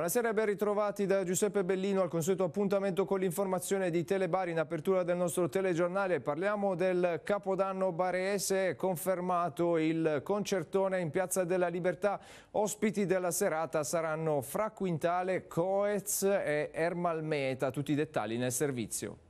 Buonasera e ben ritrovati da Giuseppe Bellino al consueto appuntamento con l'informazione di Telebari in apertura del nostro telegiornale. Parliamo del Capodanno Barese, confermato il concertone in Piazza della Libertà. Ospiti della serata saranno Fra Quintale, Coez e Ermal Meta. Tutti i dettagli nel servizio.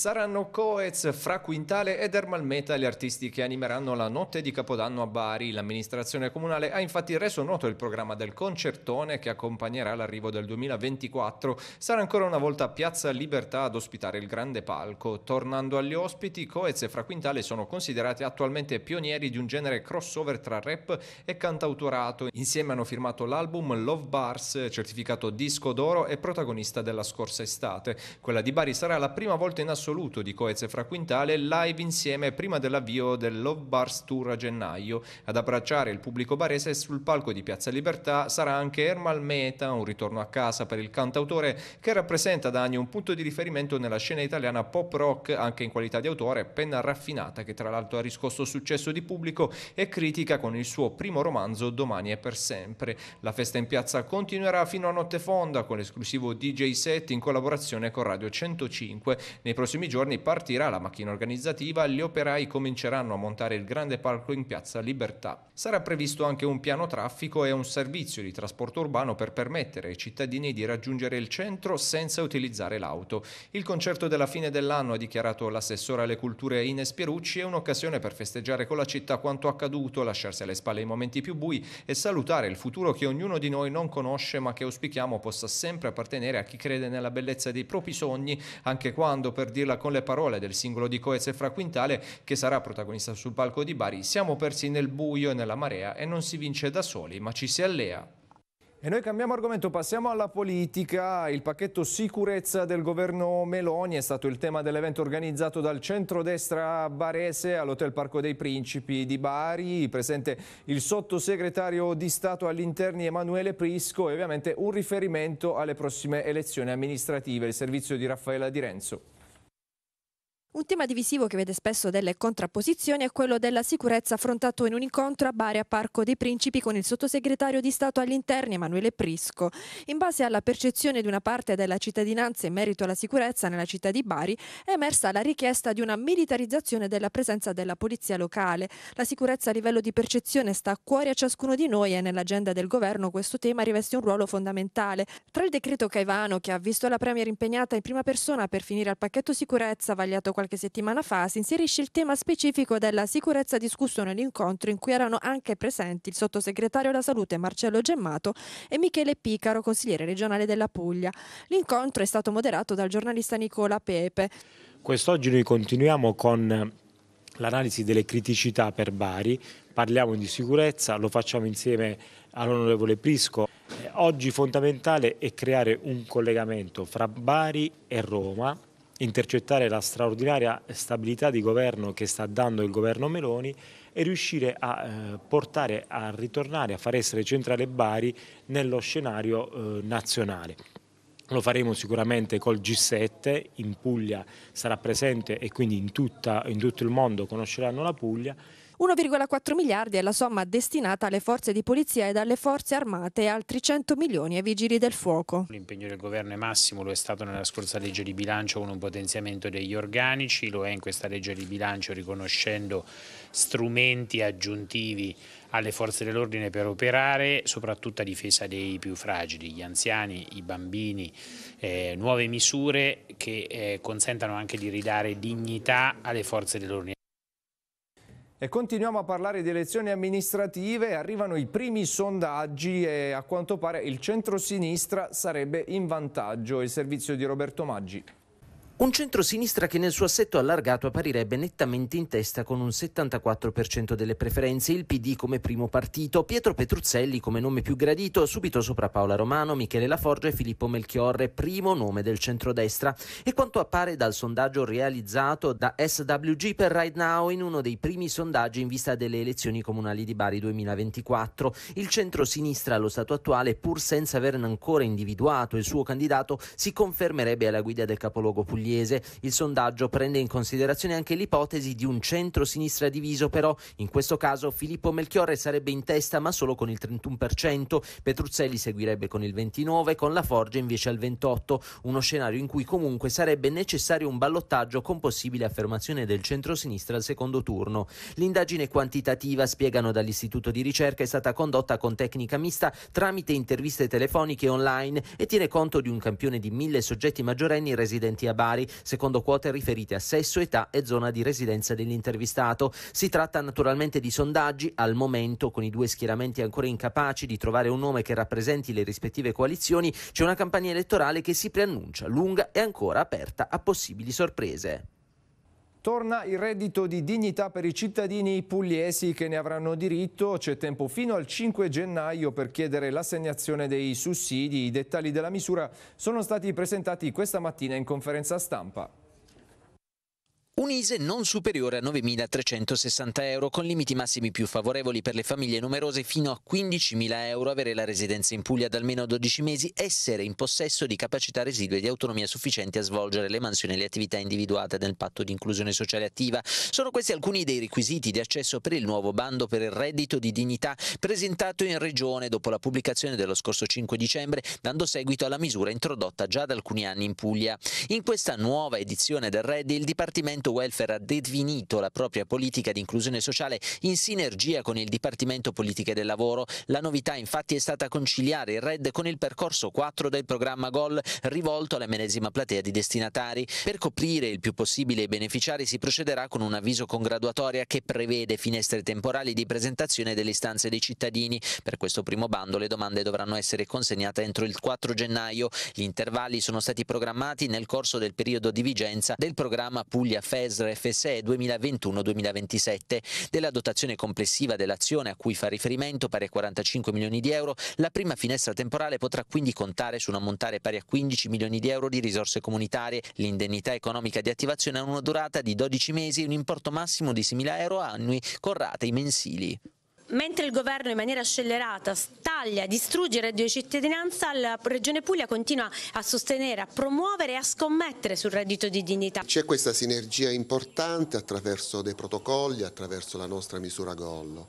Saranno Coez, Fra Quintale ed Ermal Meta gli artisti che animeranno la notte di Capodanno a Bari. L'amministrazione comunale ha infatti reso noto il programma del concertone che accompagnerà l'arrivo del 2024. Sarà ancora una volta Piazza Libertà ad ospitare il grande palco. Tornando agli ospiti, Coez e Fra Quintale sono considerati attualmente pionieri di un genere crossover tra rap e cantautorato. Insieme hanno firmato l'album Love Bars, certificato disco d'oro e protagonista della scorsa estate. Quella di Bari sarà la prima volta in assoluto assoluto di Coez e Fraquintale live insieme prima dell'avvio del Love Bars Tour a gennaio. Ad abbracciare il pubblico barese sul palco di Piazza Libertà sarà anche Ermal Meta, un ritorno a casa per il cantautore che rappresenta da anni un punto di riferimento nella scena italiana pop rock, anche in qualità di autore, penna raffinata che tra l'altro ha riscosso successo di pubblico e critica con il suo primo romanzo Domani è per sempre. La festa in piazza continuerà fino a notte fonda con l'esclusivo DJ set in collaborazione con Radio 105. Nei prossimi prossimi giorni partirà la macchina organizzativa gli operai cominceranno a montare il grande palco in piazza Libertà. Sarà previsto anche un piano traffico e un servizio di trasporto urbano per permettere ai cittadini di raggiungere il centro senza utilizzare l'auto. Il concerto della fine dell'anno, ha dichiarato l'assessore alle culture Ines Pierucci, è un'occasione per festeggiare con la città quanto accaduto, lasciarsi alle spalle i momenti più bui e salutare il futuro che ognuno di noi non conosce ma che auspichiamo possa sempre appartenere a chi crede nella bellezza dei propri sogni, anche quando, per dirlo riempirla con le parole del singolo di Coez e Fra Quintale che sarà protagonista sul palco di Bari. Siamo persi nel buio e nella marea e non si vince da soli, ma ci si allea. E noi cambiamo argomento, passiamo alla politica. Il pacchetto sicurezza del governo Meloni è stato il tema dell'evento organizzato dal centrodestra barese all'Hotel Parco dei Principi di Bari. Presente il sottosegretario di Stato all'interni Emanuele Prisco e ovviamente un riferimento alle prossime elezioni amministrative, il servizio di Raffaella Di Renzo. Un tema divisivo che vede spesso delle contrapposizioni è quello della sicurezza affrontato in un incontro a Bari a Parco dei Principi con il sottosegretario di Stato agli interni Emanuele Prisco. In base alla percezione di una parte della cittadinanza in merito alla sicurezza nella città di Bari è emersa la richiesta di una militarizzazione della presenza della polizia locale. La sicurezza a livello di percezione sta a cuore a ciascuno di noi e nell'agenda del governo questo tema riveste un ruolo fondamentale. Tra il decreto Caivano che ha visto la Premier impegnata in prima persona per finire al pacchetto sicurezza vagliato qualche settimana fa, si inserisce il tema specifico della sicurezza discusso nell'incontro in cui erano anche presenti il sottosegretario alla salute Marcello Gemmato e Michele Picaro, consigliere regionale della Puglia. L'incontro è stato moderato dal giornalista Nicola Pepe. Quest'oggi noi continuiamo con l'analisi delle criticità per Bari, parliamo di sicurezza, lo facciamo insieme all'onorevole Prisco. Eh, oggi fondamentale è creare un collegamento fra Bari e Roma intercettare la straordinaria stabilità di governo che sta dando il governo Meloni e riuscire a eh, portare a ritornare, a far essere centrale Bari nello scenario eh, nazionale. Lo faremo sicuramente col G7, in Puglia sarà presente e quindi in, tutta, in tutto il mondo conosceranno la Puglia 1,4 miliardi è la somma destinata alle forze di polizia e alle forze armate e altri 100 milioni ai vigili del fuoco. L'impegno del governo è massimo, lo è stato nella scorsa legge di bilancio con un potenziamento degli organici, lo è in questa legge di bilancio riconoscendo strumenti aggiuntivi alle forze dell'ordine per operare, soprattutto a difesa dei più fragili, gli anziani, i bambini, eh, nuove misure che eh, consentano anche di ridare dignità alle forze dell'ordine. E continuiamo a parlare di elezioni amministrative, arrivano i primi sondaggi e a quanto pare il centro-sinistra sarebbe in vantaggio. Il servizio di Roberto Maggi. Un centro-sinistra che nel suo assetto allargato apparirebbe nettamente in testa con un 74% delle preferenze, il PD come primo partito, Pietro Petruzzelli come nome più gradito, subito sopra Paola Romano, Michele Laforge e Filippo Melchiorre, primo nome del centrodestra. E quanto appare dal sondaggio realizzato da SWG per Right Now in uno dei primi sondaggi in vista delle elezioni comunali di Bari 2024, il centro-sinistra allo stato attuale, pur senza averne ancora individuato il suo candidato, si confermerebbe alla guida del capoluogo pugliese pugliese. Il sondaggio prende in considerazione anche l'ipotesi di un centro-sinistra diviso, però in questo caso Filippo Melchiorre sarebbe in testa ma solo con il 31%, Petruzzelli seguirebbe con il 29%, con la Forge invece al 28%, uno scenario in cui comunque sarebbe necessario un ballottaggio con possibile affermazione del centro-sinistra al secondo turno. L'indagine quantitativa, spiegano dall'Istituto di ricerca, è stata condotta con tecnica mista tramite interviste telefoniche online e tiene conto di un campione di mille soggetti maggiorenni residenti a Bari salari secondo quote riferite a sesso, età e zona di residenza dell'intervistato. Si tratta naturalmente di sondaggi al momento con i due schieramenti ancora incapaci di trovare un nome che rappresenti le rispettive coalizioni, c'è una campagna elettorale che si preannuncia lunga e ancora aperta a possibili sorprese. Torna il reddito di dignità per i cittadini pugliesi che ne avranno diritto. C'è tempo fino al 5 gennaio per chiedere l'assegnazione dei sussidi. I dettagli della misura sono stati presentati questa mattina in conferenza stampa. Un ISE non superiore a 9.360 euro, con limiti massimi più favorevoli per le famiglie numerose fino a 15.000 euro, avere la residenza in Puglia da almeno 12 mesi, essere in possesso di capacità residue e di autonomia sufficiente a svolgere le mansioni e le attività individuate nel patto di inclusione sociale attiva. Sono questi alcuni dei requisiti di accesso per il nuovo bando per il reddito di dignità presentato in Regione dopo la pubblicazione dello scorso 5 dicembre, dando seguito alla misura introdotta già da alcuni anni in Puglia. In questa nuova edizione del RED il Dipartimento Comitato Welfare ha definito la propria politica di inclusione sociale in sinergia con il Dipartimento Politiche del Lavoro. La novità infatti è stata conciliare il RED con il percorso 4 del programma GOL rivolto alla medesima platea di destinatari. Per coprire il più possibile i beneficiari si procederà con un avviso con graduatoria che prevede finestre temporali di presentazione delle istanze dei cittadini. Per questo primo bando le domande dovranno essere consegnate entro il 4 gennaio. Gli intervalli sono stati programmati nel corso del periodo di vigenza del programma Puglia Fair ESRE FSE 2021-2027. Della dotazione complessiva dell'azione a cui fa riferimento, pari a 45 milioni di euro, la prima finestra temporale potrà quindi contare su un ammontare pari a 15 milioni di euro di risorse comunitarie. L'indennità economica di attivazione ha una durata di 12 mesi e un importo massimo di 6.000 euro annui con rate mensili mentre il governo in maniera scellerata taglia, distrugge il reddito di cittadinanza, la Regione Puglia continua a sostenere, a promuovere e a scommettere sul reddito di dignità. C'è questa sinergia importante attraverso dei protocolli, attraverso la nostra misura Gollo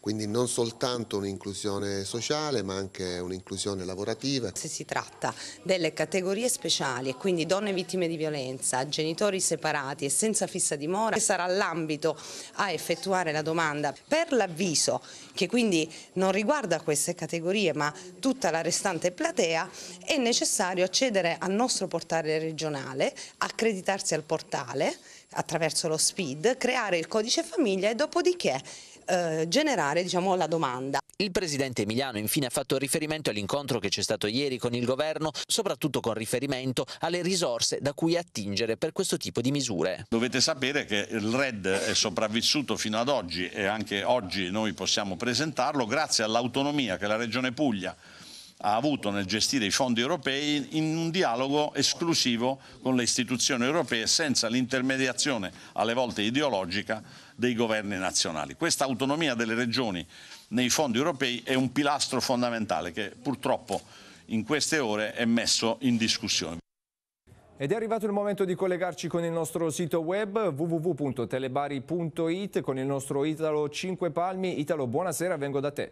quindi non soltanto un'inclusione sociale ma anche un'inclusione lavorativa. Se si tratta delle categorie speciali e quindi donne vittime di violenza, genitori separati e senza fissa dimora, sarà l'ambito a effettuare la domanda per l'avviso che quindi non riguarda queste categorie ma tutta la restante platea è necessario accedere al nostro portale regionale, accreditarsi al portale attraverso lo SPID, creare il codice famiglia e dopodiché eh, generare diciamo, la domanda. Il presidente Emiliano infine ha fatto riferimento all'incontro che c'è stato ieri con il governo, soprattutto con riferimento alle risorse da cui attingere per questo tipo di misure. Dovete sapere che il RED è sopravvissuto fino ad oggi e anche oggi noi possiamo presentarlo grazie all'autonomia che la Regione Puglia ha avuto nel gestire i fondi europei in un dialogo esclusivo con le istituzioni europee senza l'intermediazione alle volte ideologica dei governi nazionali. Questa autonomia delle regioni nei fondi europei è un pilastro fondamentale che purtroppo in queste ore è messo in discussione. Ed è arrivato il momento di collegarci con il nostro sito web www.telebari.it con il nostro Italo 5 Palmi. Italo, buonasera, vengo da te.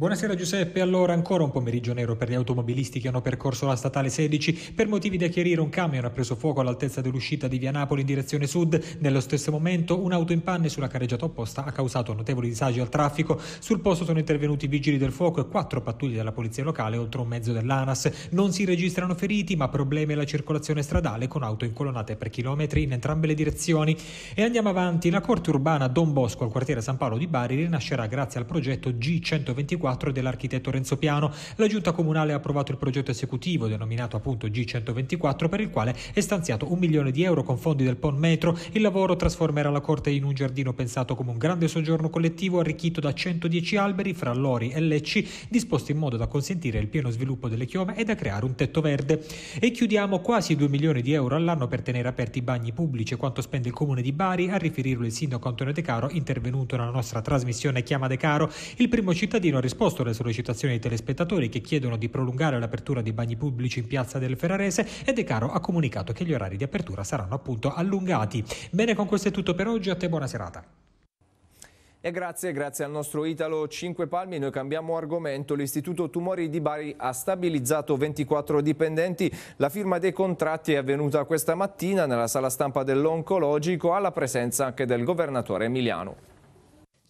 Buonasera Giuseppe, allora ancora un pomeriggio nero per gli automobilisti che hanno percorso la statale 16 per motivi da chiarire un camion ha preso fuoco all'altezza dell'uscita di via Napoli in direzione sud, nello stesso momento un'auto in panne sulla carreggiata opposta ha causato notevoli disagi al traffico, sul posto sono intervenuti vigili del fuoco e quattro pattuglie della polizia locale oltre un mezzo dell'ANAS, non si registrano feriti ma problemi alla circolazione stradale con auto incolonate per chilometri in entrambe le direzioni e andiamo avanti, la corte urbana Don Bosco al quartiere San Paolo di Bari rinascerà grazie al progetto G124 2024 dell'architetto Renzo Piano, la giunta comunale ha approvato il progetto esecutivo denominato appunto G124 per il quale è stanziato un milione di euro con fondi del PON Metro. Il lavoro trasformerà la corte in un giardino pensato come un grande soggiorno collettivo arricchito da 110 alberi fra lori e lecci disposti in modo da consentire il pieno sviluppo delle chiome e da creare un tetto verde. E chiudiamo quasi 2 milioni di euro all'anno per tenere aperti i bagni pubblici quanto spende il comune di Bari a riferirlo il sindaco Antonio De Caro intervenuto nella nostra trasmissione Chiama De Caro. Il primo cittadino ha risposto corrisposto alle sollecitazioni dei telespettatori che chiedono di prolungare l'apertura di bagni pubblici in piazza del Ferrarese e De Caro ha comunicato che gli orari di apertura saranno appunto allungati. Bene, con questo è tutto per oggi, a te buona serata. E grazie, grazie al nostro Italo Cinque Palmi, noi cambiamo argomento. L'Istituto Tumori di Bari ha stabilizzato 24 dipendenti. La firma dei contratti è avvenuta questa mattina nella sala stampa dell'Oncologico alla presenza anche del governatore Emiliano.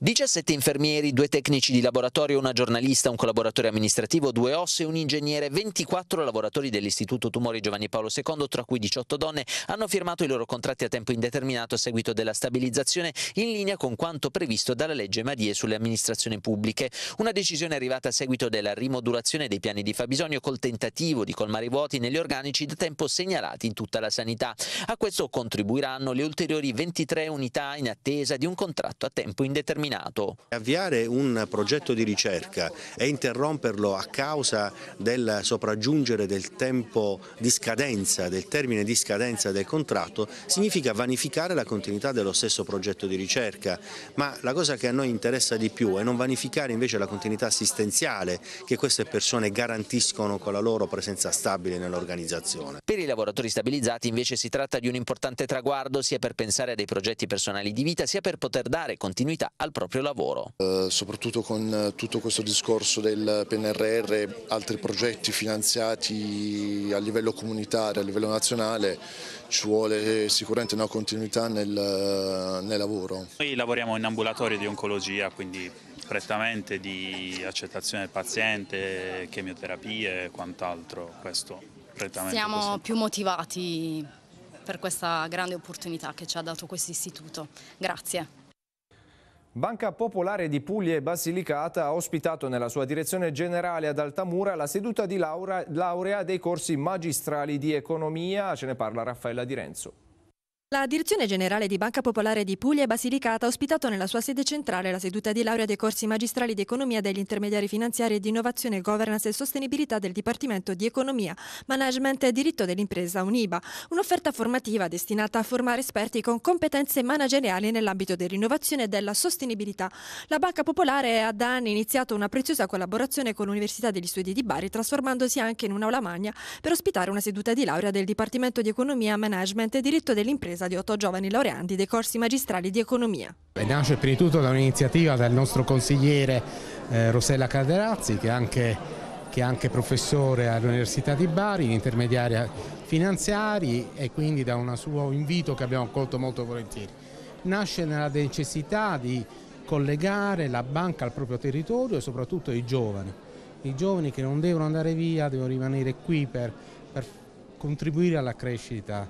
17 infermieri, due tecnici di laboratorio, una giornalista, un collaboratore amministrativo, due osse, un ingegnere, 24 lavoratori dell'Istituto Tumori Giovanni Paolo II, tra cui 18 donne, hanno firmato i loro contratti a tempo indeterminato a seguito della stabilizzazione in linea con quanto previsto dalla legge Madie sulle amministrazioni pubbliche. Una decisione arrivata a seguito della rimodulazione dei piani di fabbisogno col tentativo di colmare i vuoti negli organici da tempo segnalati in tutta la sanità. A questo contribuiranno le ulteriori 23 unità in attesa di un contratto a tempo indeterminato contaminato. Avviare un progetto di ricerca e interromperlo a causa del sopraggiungere del tempo di scadenza, del termine di scadenza del contratto, significa vanificare la continuità dello stesso progetto di ricerca, ma la cosa che a noi interessa di più è non vanificare invece la continuità assistenziale che queste persone garantiscono con la loro presenza stabile nell'organizzazione. Per i lavoratori stabilizzati invece si tratta di un importante traguardo sia per pensare a dei progetti personali di vita sia per poter dare continuità al progetto proprio lavoro. Eh, soprattutto con eh, tutto questo discorso del PNRR, altri progetti finanziati a livello comunitario, a livello nazionale, ci vuole sicuramente una continuità nel, eh, nel lavoro. Noi lavoriamo in ambulatorio di oncologia, quindi prettamente di accettazione del paziente, chemioterapie e quant'altro. Siamo così. più motivati per questa grande opportunità che ci ha dato questo istituto. Grazie. Banca Popolare di Puglia e Basilicata ha ospitato nella sua direzione generale ad Altamura la seduta di laurea dei corsi magistrali di economia. Ce ne parla Raffaella Di Renzo. La Direzione Generale di Banca Popolare di Puglia e Basilicata ha ospitato nella sua sede centrale la seduta di laurea dei corsi magistrali di Economia degli intermediari finanziari e di Innovazione, Governance e Sostenibilità del Dipartimento di Economia, Management e Diritto dell'Impresa Uniba, un'offerta formativa destinata a formare esperti con competenze manageriali nell'ambito dell'innovazione e della sostenibilità. La Banca Popolare ha da anni iniziato una preziosa collaborazione con l'Università degli Studi di Bari, trasformandosi anche in un'aula magna per ospitare una seduta di laurea del Dipartimento di Economia, Management e Diritto dell'Impresa attesa di otto giovani laureanti dei corsi magistrali di economia. Nasce prima di tutto da un'iniziativa del nostro consigliere eh, Rossella Calderazzi che è, anche, che è anche professore all'Università di Bari, in intermediaria finanziari e quindi da un suo invito che abbiamo accolto molto volentieri. Nasce nella necessità di collegare la banca al proprio territorio e soprattutto i giovani, i giovani che non devono andare via, devono rimanere qui per, per contribuire alla crescita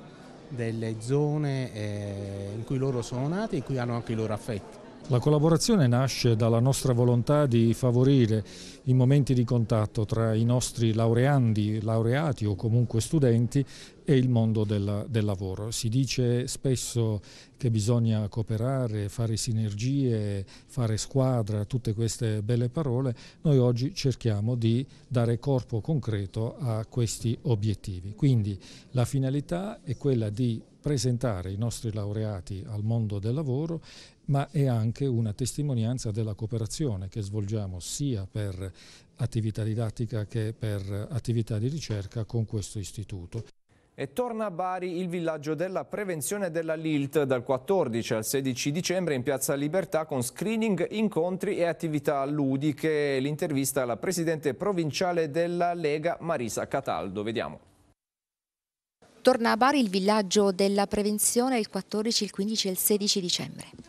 delle zone eh, in cui loro sono nati e in cui hanno anche i loro affetti. La collaborazione nasce dalla nostra volontà di favorire i momenti di contatto tra i nostri laureandi, laureati o comunque studenti e il mondo del, del lavoro. Si dice spesso che bisogna cooperare, fare sinergie, fare squadra, tutte queste belle parole. Noi oggi cerchiamo di dare corpo concreto a questi obiettivi. Quindi la finalità è quella di presentare i nostri laureati al mondo del lavoro ma è anche una testimonianza della cooperazione che svolgiamo sia per attività didattica che per attività di ricerca con questo istituto. E torna a Bari il villaggio della prevenzione della Lilt dal 14 al 16 dicembre in Piazza Libertà con screening, incontri e attività ludiche. L'intervista alla presidente provinciale della Lega Marisa Cataldo. Vediamo. Torna a Bari il villaggio della prevenzione il 14, il 15 e il 16 dicembre.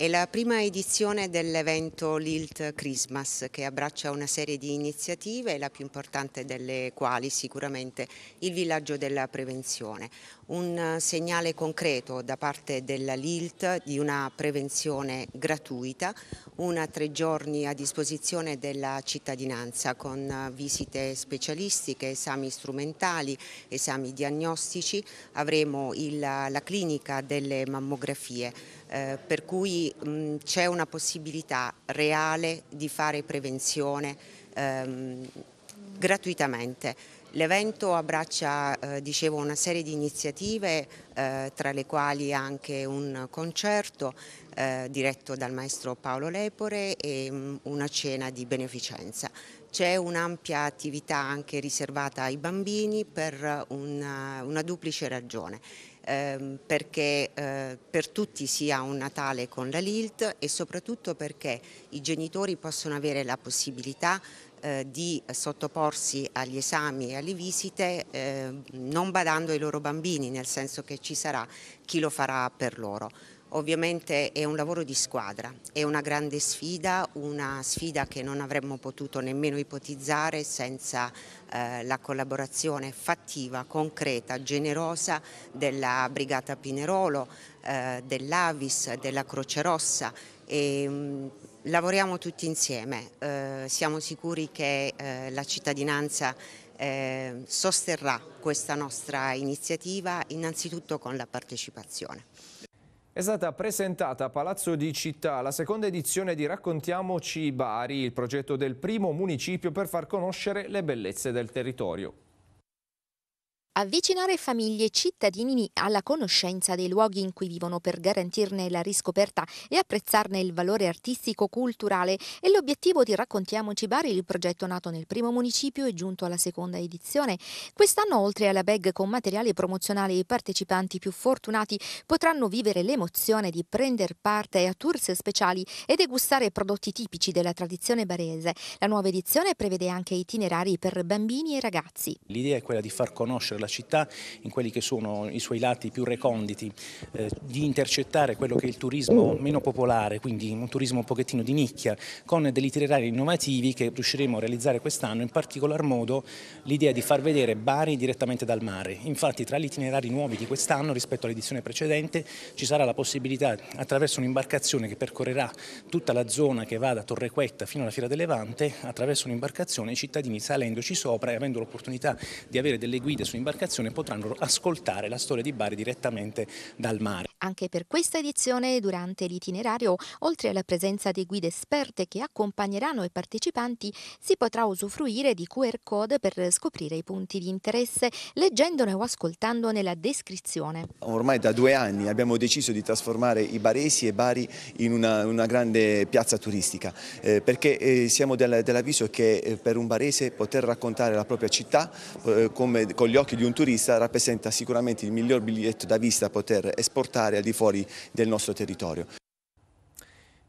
È la prima edizione dell'evento Lilt Christmas che abbraccia una serie di iniziative, la più importante delle quali sicuramente il villaggio della prevenzione. Un eh, segnale concreto da parte della Lilt di una prevenzione gratuita, una tre giorni a disposizione della cittadinanza con eh, visite specialistiche, esami strumentali, esami diagnostici. Avremo il, la clinica delle mammografie eh, per cui c'è una possibilità reale di fare prevenzione ehm, gratuitamente. L'evento abbraccia eh, dicevo, una serie di iniziative, eh, tra le quali anche un concerto eh, diretto dal maestro Paolo Lepore e mh, una cena di beneficenza. C'è un'ampia attività anche riservata ai bambini per una, una duplice ragione ehm, perché eh, per tutti sia un Natale con la LILT e soprattutto perché i genitori possono avere la possibilità eh, di sottoporsi agli esami e alle visite eh, non badando ai loro bambini, nel senso che ci sarà chi lo farà per loro. Ovviamente è un lavoro di squadra, è una grande sfida, una sfida che non avremmo potuto nemmeno ipotizzare senza eh, la collaborazione fattiva, concreta, generosa della Brigata Pinerolo, eh, dell'Avis, della Croce Rossa. E, ehm, mh, lavoriamo tutti insieme, eh, siamo sicuri che eh, la cittadinanza eh, sosterrà questa nostra iniziativa innanzitutto con la partecipazione. È stata presentata a Palazzo di Città la seconda edizione di Raccontiamoci Bari, il progetto del primo municipio per far conoscere le bellezze del territorio. Avvicinare famiglie e cittadini alla conoscenza dei luoghi in cui vivono per garantirne la riscoperta e apprezzarne il valore artistico-culturale è l'obiettivo di Raccontiamoci Bari, il progetto nato nel primo municipio e giunto alla seconda edizione. Quest'anno, oltre alla bag con materiale promozionale, i partecipanti più fortunati potranno vivere l'emozione di prendere parte a tours speciali e degustare prodotti tipici della tradizione barese. La nuova edizione prevede anche itinerari per bambini e ragazzi. L'idea è quella di far conoscere la città in quelli che sono i suoi lati più reconditi, eh, di intercettare quello che è il turismo meno popolare, quindi un turismo un pochettino di nicchia, con degli itinerari innovativi che riusciremo a realizzare quest'anno, in particolar modo l'idea di far vedere Bari direttamente dal mare. Infatti tra gli itinerari nuovi di quest'anno rispetto all'edizione precedente ci sarà la possibilità attraverso un'imbarcazione che percorrerà tutta la zona che va da Torrequetta fino alla Fiera del Levante, attraverso un'imbarcazione i cittadini salendoci sopra e avendo l'opportunità di avere delle guide sull'imbarcazione imbarcazione potranno ascoltare la storia di Bari direttamente dal mare. Anche per questa edizione, durante l'itinerario, oltre alla presenza di guide esperte che accompagneranno i partecipanti, si potrà usufruire di QR code per scoprire i punti di interesse, leggendone o ascoltandone la descrizione. Ormai da due anni abbiamo deciso di trasformare i baresi e Bari in una, una grande piazza turistica, eh, perché eh, siamo del, dell'avviso che eh, per un barese poter raccontare la propria città eh, come, con gli occhi di un turista rappresenta sicuramente il miglior biglietto da vista poter esportare aree al di fuori del nostro territorio.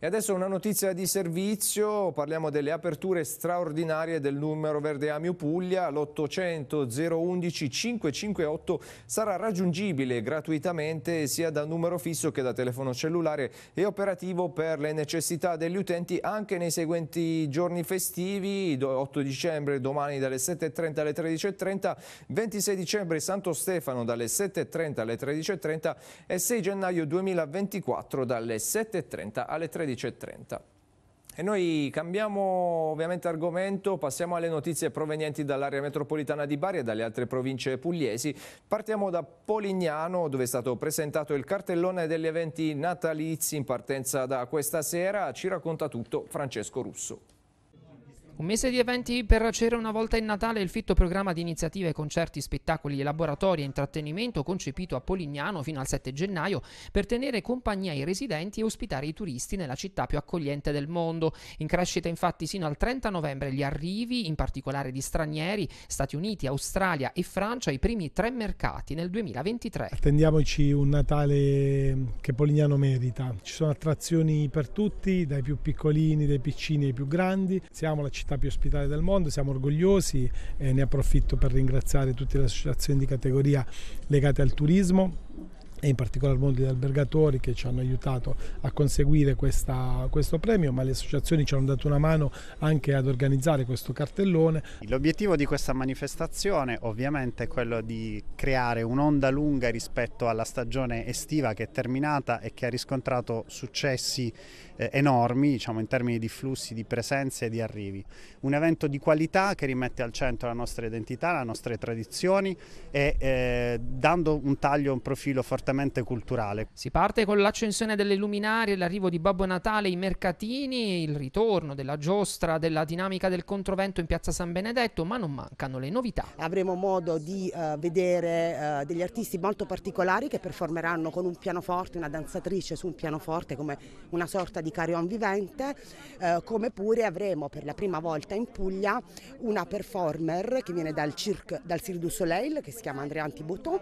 E adesso una notizia di servizio, parliamo delle aperture straordinarie del numero verde Amio Puglia, l'800 011 558 sarà raggiungibile gratuitamente sia da numero fisso che da telefono cellulare e operativo per le necessità degli utenti anche nei seguenti giorni festivi, 8 dicembre domani dalle 7.30 alle 13.30, 26 dicembre Santo Stefano dalle 7.30 alle 13.30 e 6 gennaio 2024 dalle 7.30 alle 13.30. E noi cambiamo ovviamente argomento, passiamo alle notizie provenienti dall'area metropolitana di Bari e dalle altre province pugliesi. Partiamo da Polignano dove è stato presentato il cartellone degli eventi natalizi in partenza da questa sera. Ci racconta tutto Francesco Russo. Un mese di eventi per Racere una volta in Natale, il fitto programma di iniziative, concerti, spettacoli, laboratori e intrattenimento concepito a Polignano fino al 7 gennaio per tenere compagnia ai residenti e ospitare i turisti nella città più accogliente del mondo. In crescita infatti sino al 30 novembre gli arrivi, in particolare di stranieri, Stati Uniti, Australia e Francia, i primi tre mercati nel 2023. Attendiamoci un Natale che Polignano merita. Ci sono attrazioni per tutti, dai più piccolini, dai piccini ai più grandi. Siamo la città città più ospitale del mondo, siamo orgogliosi e ne approfitto per ringraziare tutte le associazioni di categoria legate al turismo e in particolar modo gli albergatori che ci hanno aiutato a conseguire questa, questo premio, ma le associazioni ci hanno dato una mano anche ad organizzare questo cartellone. L'obiettivo di questa manifestazione ovviamente è quello di creare un'onda lunga rispetto alla stagione estiva che è terminata e che ha riscontrato successi eh, enormi diciamo, in termini di flussi, di presenze e di arrivi. Un evento di qualità che rimette al centro la nostra identità, le nostre tradizioni e eh, dando un taglio, un profilo fortemente culturale. Si parte con l'accensione delle luminarie, l'arrivo di Babbo Natale, i mercatini, il ritorno della giostra, della dinamica del controvento in piazza San Benedetto, ma non mancano le novità. Avremo modo di uh, vedere uh, degli artisti molto particolari che performeranno con un pianoforte, una danzatrice su un pianoforte come una sorta di di Carion Vivente, eh, come pure avremo per la prima volta in Puglia una performer che viene dal Cirque, dal Cirque du Soleil, che si chiama Andrea Antiboton,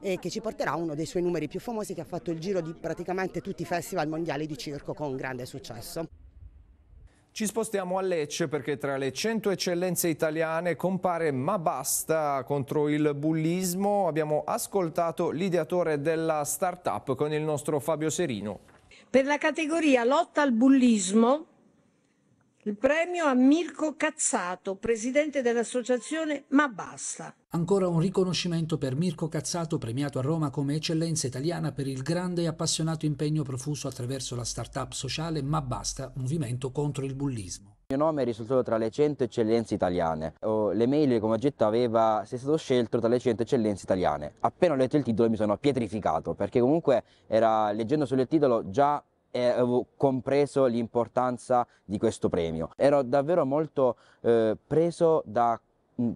e che ci porterà uno dei suoi numeri più famosi che ha fatto il giro di praticamente tutti i festival mondiali di circo con grande successo. Ci spostiamo a Lecce perché tra le 100 eccellenze italiane compare Ma Basta contro il bullismo. Abbiamo ascoltato l'ideatore della start-up con il nostro Fabio Serino. Per la categoria Lotta al bullismo, il premio a Mirko Cazzato, presidente dell'associazione Ma Basta. Ancora un riconoscimento per Mirko Cazzato, premiato a Roma come eccellenza italiana per il grande e appassionato impegno profuso attraverso la start-up sociale Ma Basta, movimento contro il bullismo. Il mio nome è risultato tra le 100 eccellenze italiane. le mail, come oggetto aveva sei stato scelto tra le 100 eccellenze italiane. Appena ho letto il titolo mi sono pietrificato perché comunque era, leggendo solo il titolo già eh, avevo compreso l'importanza di questo premio. Ero davvero molto eh, preso da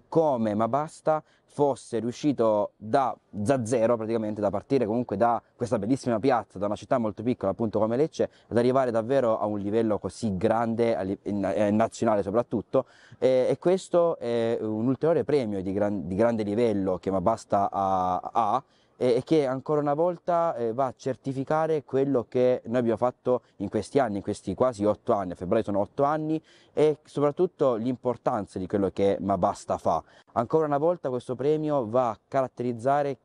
come ma basta fosse riuscito da, da, zero praticamente, da partire comunque da questa bellissima piazza, da una città molto piccola appunto come Lecce, ad arrivare davvero a un livello così grande, eh, nazionale soprattutto, e, e questo è un ulteriore premio di, gran, di grande livello che Mabasta ha, ha e che ancora una volta eh, va a certificare quello che noi abbiamo fatto in questi anni, in questi quasi otto anni, a febbraio sono otto anni e soprattutto l'importanza di quello che Ma Basta fa. Ancora una volta questo premio va a caratterizzare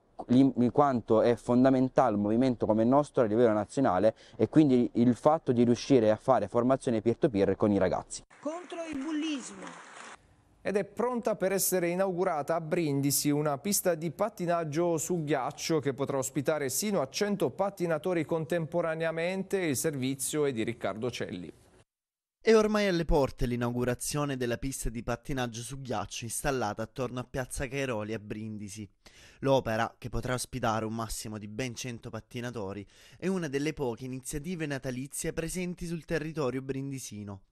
quanto è fondamentale un movimento come il nostro a livello nazionale e quindi il fatto di riuscire a fare formazione peer to -peer con i ragazzi. Contro il bullismo. Ed è pronta per essere inaugurata a Brindisi una pista di pattinaggio su ghiaccio che potrà ospitare sino a 100 pattinatori contemporaneamente. Il servizio è di Riccardo Celli. È ormai alle porte l'inaugurazione della pista di pattinaggio su ghiaccio installata attorno a Piazza Cairoli a Brindisi. L'opera, che potrà ospitare un massimo di ben 100 pattinatori, è una delle poche iniziative natalizie presenti sul territorio brindisino.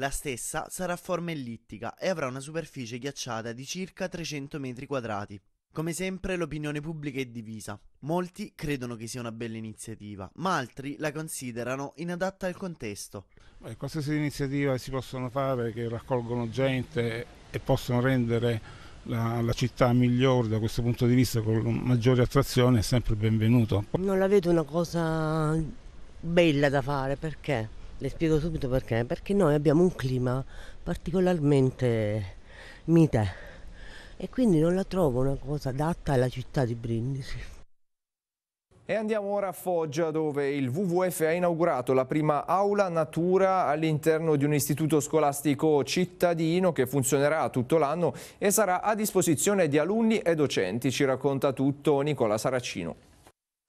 La stessa sarà a forma ellittica e avrà una superficie ghiacciata di circa 300 metri quadrati. Come sempre l'opinione pubblica è divisa. Molti credono che sia una bella iniziativa, ma altri la considerano inadatta al contesto. Beh, qualsiasi iniziativa si possono fare che raccolgono gente e possono rendere la, la, città migliore da questo punto di vista, con maggiore attrazione, è sempre benvenuto. Non la vedo una cosa bella da fare perché le spiego subito perché. Perché noi abbiamo un clima particolarmente mite e quindi non la trovo una cosa adatta alla città di Brindisi. E andiamo ora a Foggia dove il WWF ha inaugurato la prima aula natura all'interno di un istituto scolastico cittadino che funzionerà tutto l'anno e sarà a disposizione di alunni e docenti. Ci racconta tutto Nicola Saracino.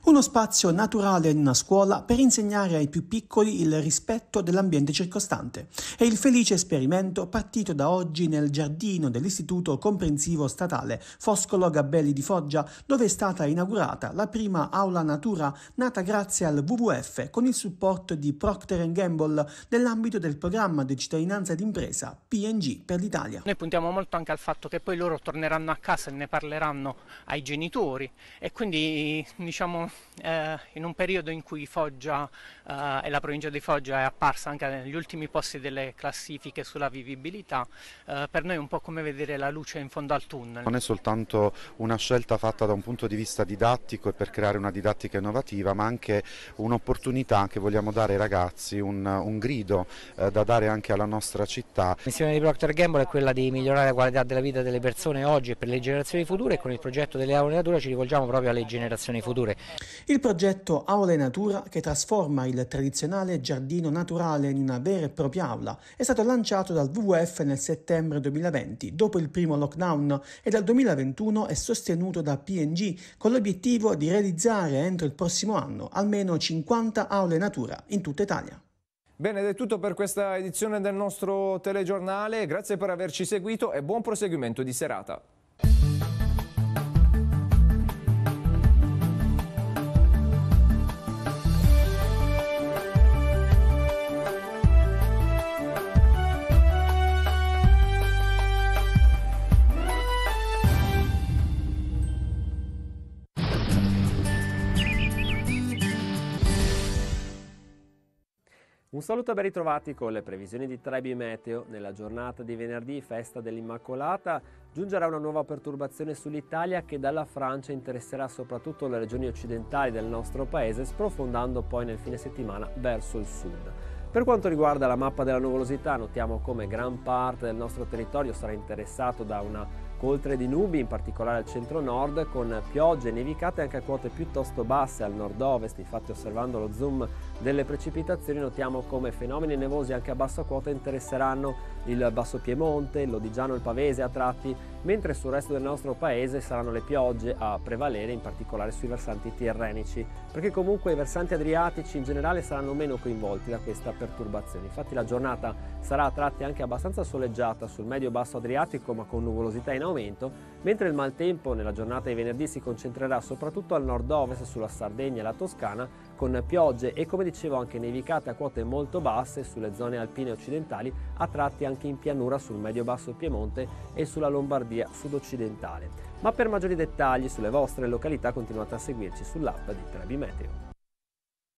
Uno spazio naturale in una scuola per insegnare ai più piccoli il rispetto dell'ambiente circostante. È il felice esperimento partito da oggi nel giardino dell'Istituto Comprensivo Statale Foscolo Gabelli di Foggia, dove è stata inaugurata la prima aula natura nata grazie al WWF con il supporto di Procter Gamble nell'ambito del programma di cittadinanza d'impresa PNG per l'Italia. Noi puntiamo molto anche al fatto che poi loro torneranno a casa e ne parleranno ai genitori e quindi diciamo eh, in un periodo in cui Foggia eh, e la provincia di Foggia è apparsa anche negli ultimi posti delle classifiche sulla vivibilità, eh, per noi è un po' come vedere la luce in fondo al tunnel. Non è soltanto una scelta fatta da un punto di vista didattico e per creare una didattica innovativa, ma anche un'opportunità che vogliamo dare ai ragazzi, un, un grido eh, da dare anche alla nostra città. La missione di Procter Gamble è quella di migliorare la qualità della vita delle persone oggi e per le generazioni future e con il progetto delle aule natura ci rivolgiamo proprio alle generazioni future. Il progetto Aule Natura, che trasforma il tradizionale giardino naturale in una vera e propria aula, è stato lanciato dal WWF nel settembre 2020, dopo il primo lockdown, e dal 2021 è sostenuto da PNG con l'obiettivo di realizzare entro il prossimo anno almeno 50 aule natura in tutta Italia. Bene, ed è tutto per questa edizione del nostro telegiornale, grazie per averci seguito e buon proseguimento di serata. Un saluto e ben ritrovati con le previsioni di Trebi Meteo. Nella giornata di venerdì, festa dell'Immacolata, giungerà una nuova perturbazione sull'Italia che dalla Francia interesserà soprattutto le regioni occidentali del nostro paese, sprofondando poi nel fine settimana verso il sud. Per quanto riguarda la mappa della nuvolosità, notiamo come gran parte del nostro territorio sarà interessato da una coltre di nubi, in particolare al centro-nord, con piogge nevicate anche a quote piuttosto basse al nord-ovest. Infatti, osservando lo zoom delle precipitazioni, notiamo come fenomeni nevosi anche a bassa quota interesseranno il Basso Piemonte, l'Odigiano, e il Pavese a tratti, mentre sul resto del nostro paese saranno le piogge a prevalere, in particolare sui versanti tirrenici, perché comunque i versanti adriatici in generale saranno meno coinvolti da questa perturbazione. Infatti, la giornata sarà a tratti anche abbastanza soleggiata sul medio-basso adriatico, ma con nuvolosità in aumento, mentre il maltempo nella giornata di venerdì si concentrerà soprattutto al nord-ovest sulla Sardegna e la Toscana, con piogge e come dicevo anche nevicate a quote molto basse sulle zone alpine occidentali, a tratti anche in pianura sul medio-basso Piemonte e sulla Lombardia sud-occidentale. Ma per maggiori dettagli sulle vostre località continuate a seguirci sull'app di Trebimeteo.